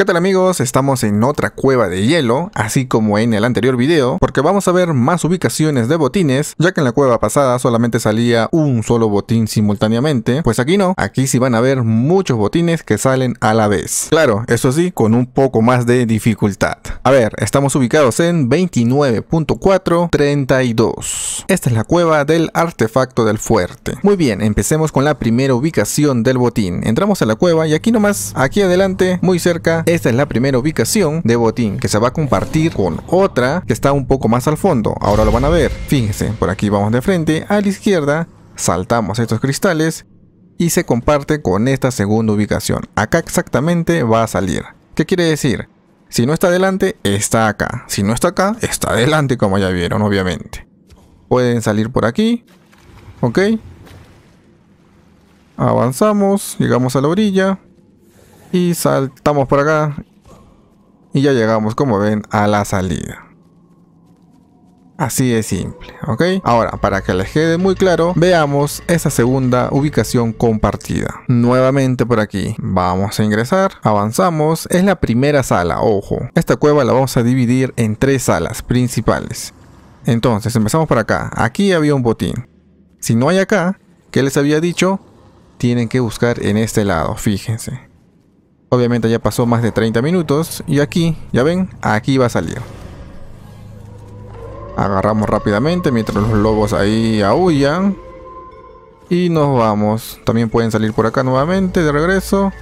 ¿Qué tal amigos? Estamos en otra cueva de hielo, así como en el anterior video, porque vamos a ver más ubicaciones de botines, ya que en la cueva pasada solamente salía un solo botín simultáneamente, pues aquí no, aquí sí van a ver muchos botines que salen a la vez. Claro, eso sí, con un poco más de dificultad. A ver, estamos ubicados en 29.432. Esta es la cueva del artefacto del fuerte. Muy bien, empecemos con la primera ubicación del botín. Entramos a la cueva y aquí nomás, aquí adelante, muy cerca, esta es la primera ubicación de botín que se va a compartir con otra que está un poco más al fondo. Ahora lo van a ver. Fíjense, por aquí vamos de frente a la izquierda, saltamos estos cristales y se comparte con esta segunda ubicación. Acá exactamente va a salir. ¿Qué quiere decir? Si no está adelante, está acá. Si no está acá, está adelante como ya vieron, obviamente. Pueden salir por aquí. Ok. Avanzamos, llegamos a la orilla. Y saltamos por acá. Y ya llegamos, como ven, a la salida. Así de simple, ¿ok? Ahora, para que les quede muy claro, veamos esa segunda ubicación compartida. Nuevamente por aquí, vamos a ingresar, avanzamos, es la primera sala, ojo. Esta cueva la vamos a dividir en tres salas principales. Entonces, empezamos por acá, aquí había un botín. Si no hay acá, ¿qué les había dicho? Tienen que buscar en este lado, fíjense. Obviamente ya pasó más de 30 minutos y aquí, ya ven, aquí va a salir. Agarramos rápidamente mientras los lobos ahí aullan. Y nos vamos. También pueden salir por acá nuevamente de regreso.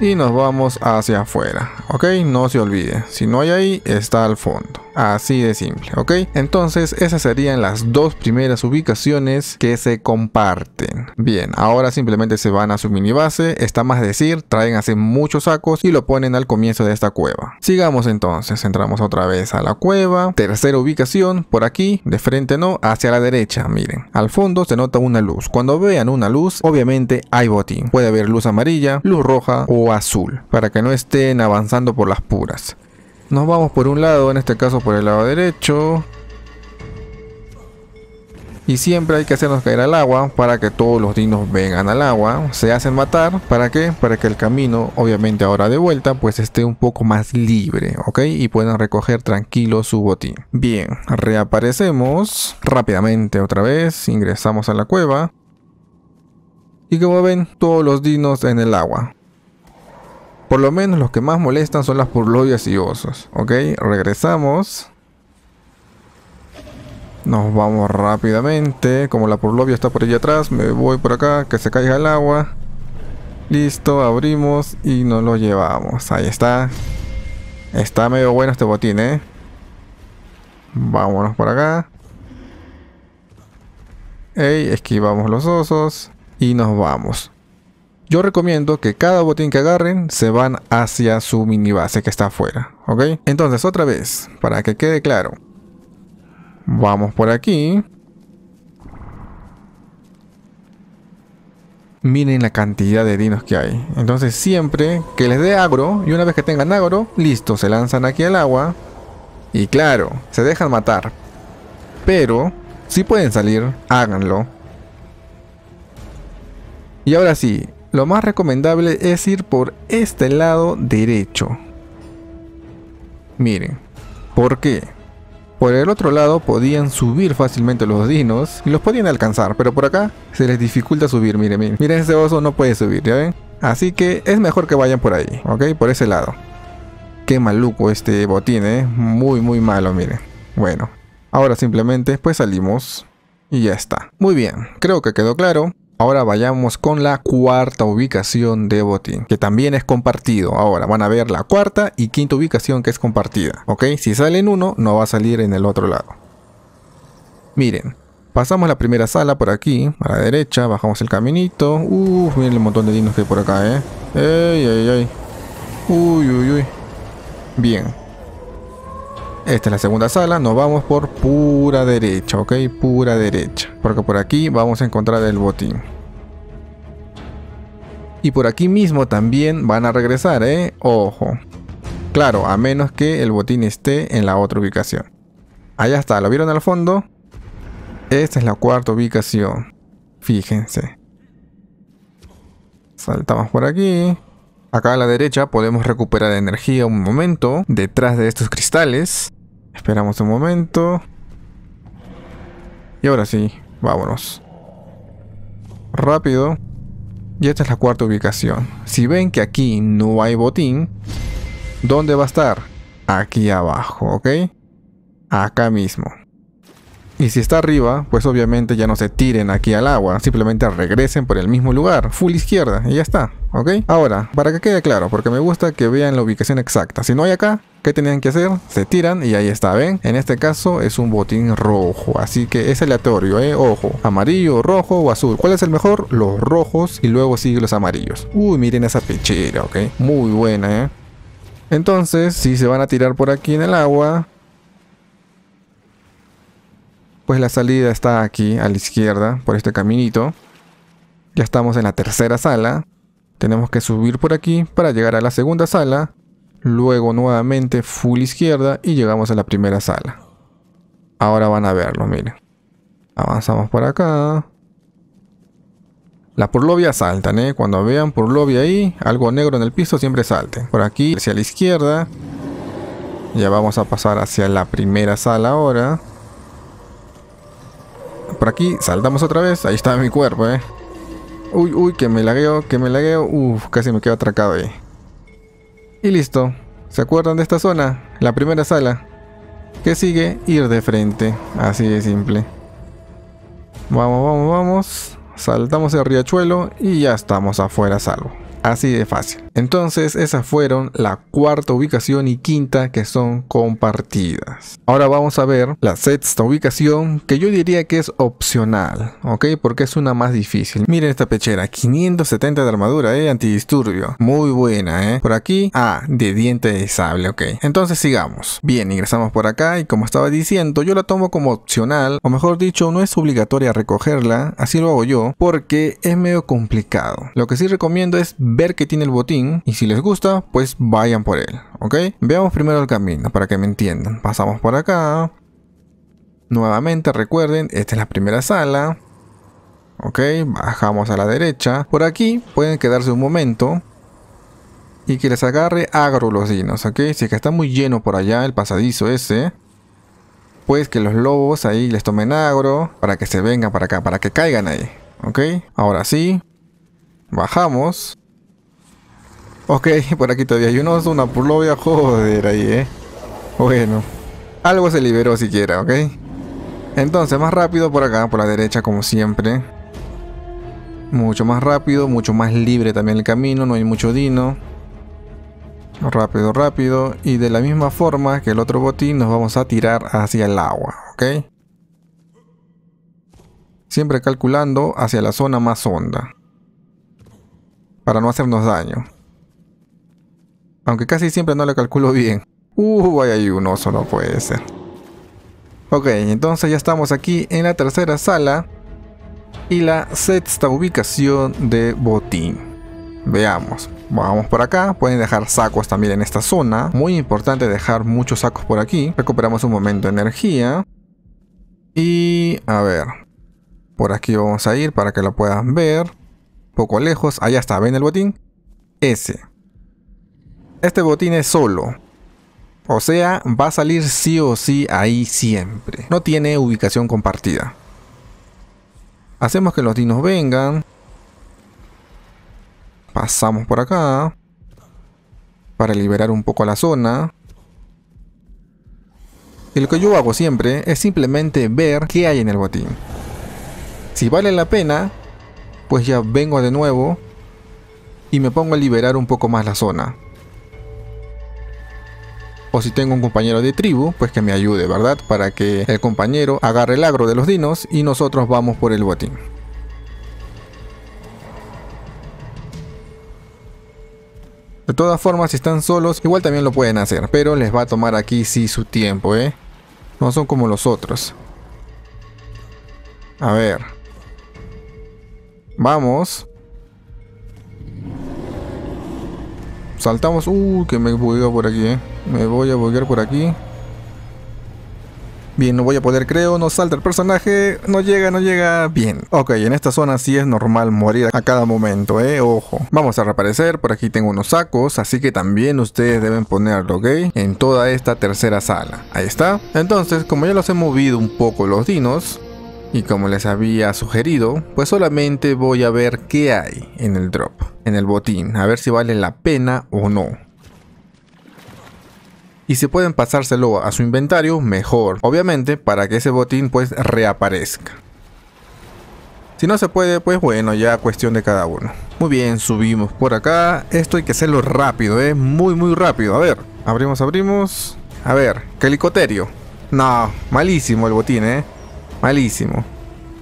Y nos vamos hacia afuera. Ok, no se olvide. Si no hay ahí, está al fondo. Así de simple, ¿ok? Entonces esas serían las dos primeras ubicaciones que se comparten. Bien, ahora simplemente se van a su base, está más decir, traen hace muchos sacos y lo ponen al comienzo de esta cueva. Sigamos entonces, entramos otra vez a la cueva, tercera ubicación, por aquí, de frente no, hacia la derecha, miren. Al fondo se nota una luz, cuando vean una luz, obviamente hay botín. Puede haber luz amarilla, luz roja o azul, para que no estén avanzando por las puras. Nos vamos por un lado, en este caso por el lado derecho. Y siempre hay que hacernos caer al agua para que todos los dinos vengan al agua. Se hacen matar, ¿para qué? Para que el camino, obviamente ahora de vuelta, pues esté un poco más libre, ¿ok? Y puedan recoger tranquilo su botín. Bien, reaparecemos rápidamente otra vez, ingresamos a la cueva. Y como ven, todos los dinos en el agua. Por lo menos los que más molestan son las purlobias y osos. Ok, regresamos. Nos vamos rápidamente. Como la purlovia está por allá atrás, me voy por acá, que se caiga el agua. Listo, abrimos y nos lo llevamos. Ahí está. Está medio bueno este botín, ¿eh? Vámonos por acá. Ey, esquivamos los osos y nos vamos yo recomiendo que cada botín que agarren se van hacia su mini base que está afuera, ¿ok? Entonces, otra vez, para que quede claro. Vamos por aquí. miren la cantidad de dinos que hay. Entonces siempre que les dé agro y una vez que tengan agro, listo, se lanzan aquí al agua y claro, se dejan matar. Pero si pueden salir, háganlo. Y ahora sí, lo más recomendable es ir por este lado derecho. Miren, ¿por qué? Por el otro lado podían subir fácilmente los dinos y los podían alcanzar, pero por acá se les dificulta subir, miren, miren. Miren, ese oso no puede subir, ¿ya ven? Así que es mejor que vayan por ahí, ¿ok? Por ese lado. Qué maluco este botín, ¿eh? Muy, muy malo, miren. Bueno, ahora simplemente pues salimos y ya está. Muy bien, creo que quedó claro. Ahora vayamos con la cuarta ubicación de botín, que también es compartido. Ahora van a ver la cuarta y quinta ubicación que es compartida. Ok, si sale en uno, no va a salir en el otro lado. Miren, pasamos la primera sala por aquí, a la derecha, bajamos el caminito. Uff, miren el montón de dinos que hay por acá, eh. Ey, Uy, uy, uy. Bien. Esta es la segunda sala, nos vamos por pura derecha, ok, pura derecha. Porque por aquí vamos a encontrar el botín. Y por aquí mismo también van a regresar, ¿eh? Ojo. Claro, a menos que el botín esté en la otra ubicación. Allá está, ¿lo vieron al fondo? Esta es la cuarta ubicación. Fíjense. Saltamos por aquí. Acá a la derecha podemos recuperar energía un momento. Detrás de estos cristales. Esperamos un momento. Y ahora sí, vámonos. Rápido. Y esta es la cuarta ubicación. Si ven que aquí no hay botín, ¿dónde va a estar? Aquí abajo, ¿ok? Acá mismo. Y si está arriba, pues obviamente ya no se tiren aquí al agua, simplemente regresen por el mismo lugar, full izquierda, y ya está, ¿ok? Ahora, para que quede claro, porque me gusta que vean la ubicación exacta, si no hay acá, ¿Qué tenían que hacer? Se tiran y ahí está, ¿ven? En este caso es un botín rojo, así que es aleatorio, ¿eh? Ojo, amarillo, rojo o azul. ¿Cuál es el mejor? Los rojos y luego sigue los amarillos. Uy, miren esa pechera, ¿ok? Muy buena, ¿eh? Entonces, si se van a tirar por aquí en el agua, pues la salida está aquí a la izquierda por este caminito. Ya estamos en la tercera sala. Tenemos que subir por aquí para llegar a la segunda sala. Luego nuevamente full izquierda y llegamos a la primera sala. Ahora van a verlo, miren. Avanzamos por acá. por purlovia saltan, ¿eh? Cuando vean purlovia ahí, algo negro en el piso, siempre salten. Por aquí, hacia la izquierda. Ya vamos a pasar hacia la primera sala ahora por aquí, saltamos otra vez, ahí está mi cuerpo, eh. Uy, uy, que me lagueo, que me lagueo, Uf, casi me quedo atracado ahí. Y listo, ¿se acuerdan de esta zona? La primera sala. Que sigue? Ir de frente, así de simple. Vamos, vamos, vamos. Saltamos el riachuelo y ya estamos afuera salvo. Así de fácil. Entonces esas fueron la cuarta ubicación y quinta que son compartidas. Ahora vamos a ver la sexta ubicación que yo diría que es opcional, ¿ok? Porque es una más difícil. Miren esta pechera, 570 de armadura, ¿eh? Antidisturbio. Muy buena, ¿eh? Por aquí, ah, de diente de sable, ok. Entonces sigamos. Bien, ingresamos por acá y como estaba diciendo, yo la tomo como opcional, o mejor dicho, no es obligatoria recogerla, así lo hago yo, porque es medio complicado. Lo que sí recomiendo es ver que tiene el botín y si les gusta, pues vayan por él, ¿ok? Veamos primero el camino para que me entiendan. Pasamos por acá. Nuevamente, recuerden, esta es la primera sala. Ok, bajamos a la derecha. Por aquí pueden quedarse un momento y que les agarre agro los dinos, ¿ok? Si es que está muy lleno por allá el pasadizo ese, pues que los lobos ahí les tomen agro para que se vengan para acá, para que caigan ahí, ¿ok? Ahora sí, bajamos. Ok, por aquí todavía hay oso, una purlovia, joder ahí, eh. Bueno, algo se liberó siquiera, ok. Entonces, más rápido por acá, por la derecha como siempre. Mucho más rápido, mucho más libre también el camino, no hay mucho dino. Rápido, rápido. Y de la misma forma que el otro botín nos vamos a tirar hacia el agua, ok. Siempre calculando hacia la zona más honda. Para no hacernos daño. Aunque casi siempre no lo calculo bien. Uh, hay un oso, no puede ser. Ok, entonces ya estamos aquí en la tercera sala. Y la sexta ubicación de botín. Veamos. Vamos por acá. Pueden dejar sacos también en esta zona. Muy importante dejar muchos sacos por aquí. Recuperamos un momento de energía. Y a ver. Por aquí vamos a ir para que lo puedan ver. Poco lejos. Allá está. ¿Ven el botín? Ese. Este botín es solo. O sea, va a salir sí o sí ahí siempre. No tiene ubicación compartida. Hacemos que los dinos vengan. Pasamos por acá. Para liberar un poco la zona. Y lo que yo hago siempre es simplemente ver qué hay en el botín. Si vale la pena, pues ya vengo de nuevo y me pongo a liberar un poco más la zona o si tengo un compañero de tribu, pues que me ayude, ¿verdad? Para que el compañero agarre el agro de los dinos y nosotros vamos por el botín. De todas formas, si están solos, igual también lo pueden hacer, pero les va a tomar aquí sí su tiempo, ¿eh? No son como los otros. A ver. Vamos. Saltamos. Uh, que me bugueó por aquí, eh. Me voy a volver por aquí. Bien, no voy a poder, creo, no salta el personaje, no llega, no llega, bien. Ok, en esta zona sí es normal morir a cada momento, eh, ojo. Vamos a reaparecer, por aquí tengo unos sacos, así que también ustedes deben ponerlo, ok, en toda esta tercera sala. Ahí está. Entonces, como ya los he movido un poco los dinos, y como les había sugerido, pues solamente voy a ver qué hay en el drop, en el botín, a ver si vale la pena o no y si pueden pasárselo a su inventario, mejor. Obviamente para que ese botín pues reaparezca. Si no se puede, pues bueno, ya cuestión de cada uno. Muy bien, subimos por acá. Esto hay que hacerlo rápido, ¿eh? Muy, muy rápido. A ver, abrimos, abrimos. A ver, helicóptero No, malísimo el botín, ¿eh? Malísimo.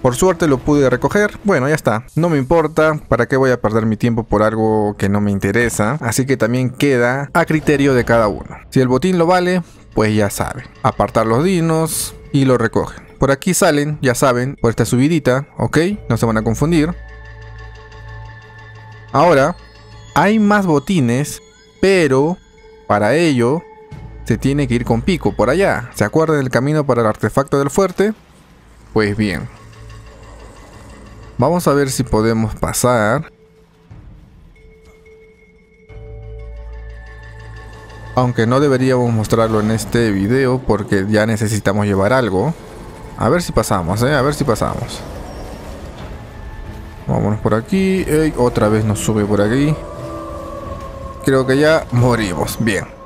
Por suerte lo pude recoger. Bueno, ya está. No me importa. ¿Para qué voy a perder mi tiempo por algo que no me interesa? Así que también queda a criterio de cada uno. Si el botín lo vale, pues ya saben. Apartar los dinos y lo recogen. Por aquí salen, ya saben, por esta subidita, ¿ok? No se van a confundir. Ahora, hay más botines, pero para ello se tiene que ir con pico por allá. ¿Se acuerdan del camino para el artefacto del fuerte? Pues bien, Vamos a ver si podemos pasar. Aunque no deberíamos mostrarlo en este video porque ya necesitamos llevar algo. A ver si pasamos, ¿eh? A ver si pasamos. Vámonos por aquí. otra vez nos sube por aquí. Creo que ya morimos. Bien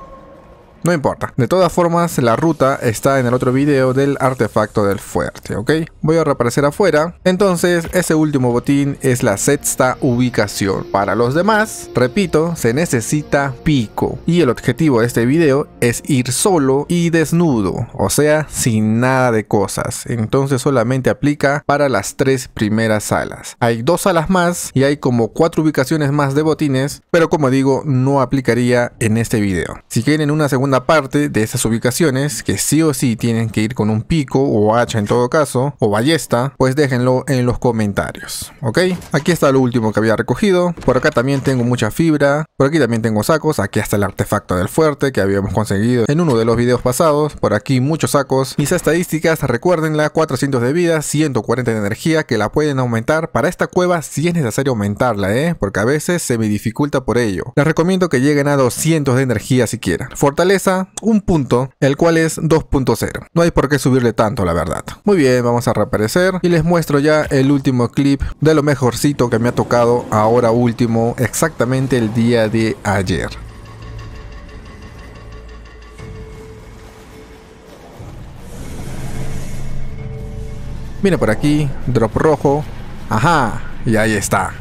no importa. De todas formas, la ruta está en el otro video del artefacto del fuerte, ¿ok? Voy a reaparecer afuera. Entonces, ese último botín es la sexta ubicación. Para los demás, repito, se necesita pico. Y el objetivo de este video es ir solo y desnudo, o sea, sin nada de cosas. Entonces solamente aplica para las tres primeras salas. Hay dos salas más y hay como cuatro ubicaciones más de botines, pero como digo, no aplicaría en este video. Si quieren una segunda parte de esas ubicaciones, que sí o sí tienen que ir con un pico o hacha en todo caso, o ballesta, pues déjenlo en los comentarios, ¿ok? Aquí está lo último que había recogido, por acá también tengo mucha fibra, por aquí también tengo sacos, aquí está el artefacto del fuerte que habíamos conseguido en uno de los videos pasados, por aquí muchos sacos, mis estadísticas, recuérdenla, 400 de vida, 140 de energía, que la pueden aumentar, para esta cueva si es necesario aumentarla, ¿eh? Porque a veces se me dificulta por ello. Les recomiendo que lleguen a 200 de energía si siquiera. Fortaleza un punto, el cual es 2.0. No hay por qué subirle tanto, la verdad. Muy bien, vamos a reaparecer y les muestro ya el último clip de lo mejorcito que me ha tocado ahora último, exactamente el día de ayer. Mira por aquí, drop rojo. Ajá, y ahí está.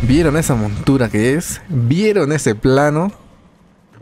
¿Vieron esa montura que es? ¿Vieron ese plano?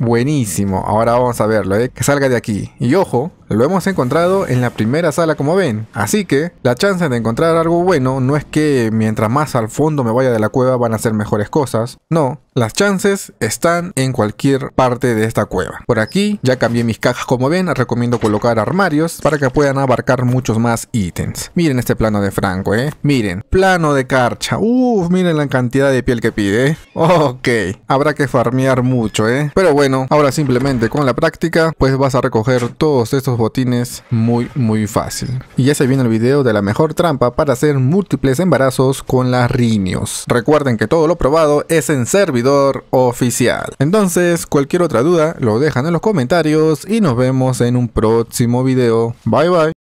Buenísimo, ahora vamos a verlo, ¿eh? que salga de aquí. Y ojo, lo hemos encontrado en la primera sala como ven, así que la chance de encontrar algo bueno no es que mientras más al fondo me vaya de la cueva van a ser mejores cosas, no, las chances están en cualquier parte de esta cueva. Por aquí ya cambié mis cajas como ven, recomiendo colocar armarios para que puedan abarcar muchos más ítems. Miren este plano de Franco, eh. Miren, plano de carcha. Uff, miren la cantidad de piel que pide, ¿eh? Ok, habrá que farmear mucho, eh. Pero bueno, ahora simplemente con la práctica, pues vas a recoger todos estos botines muy, muy fácil. Y ya se viene el video de la mejor trampa para hacer múltiples embarazos con las riños. Recuerden que todo lo probado es en servidor oficial. Entonces, cualquier otra duda lo dejan en los comentarios y nos vemos en un próximo video. Bye bye.